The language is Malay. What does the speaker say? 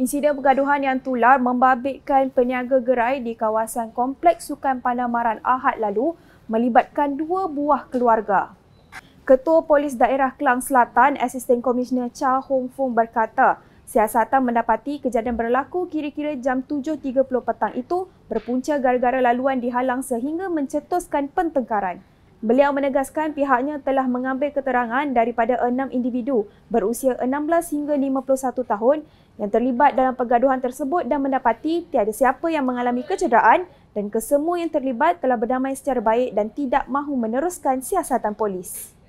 Insiden pergaduhan yang tular membabitkan peniaga gerai di kawasan Kompleks Sukan Panamaran Ahad lalu melibatkan dua buah keluarga. Ketua Polis Daerah Kelang Selatan, Asisten Komisioner Cha Hong Fung berkata, siasatan mendapati kejadian berlaku kira-kira jam 7.30 petang itu berpunca gara-gara laluan dihalang sehingga mencetuskan pentengkaran. Beliau menegaskan pihaknya telah mengambil keterangan daripada enam individu berusia 16 hingga 51 tahun yang terlibat dalam pergaduhan tersebut dan mendapati tiada siapa yang mengalami kecederaan dan kesemua yang terlibat telah berdamai secara baik dan tidak mahu meneruskan siasatan polis.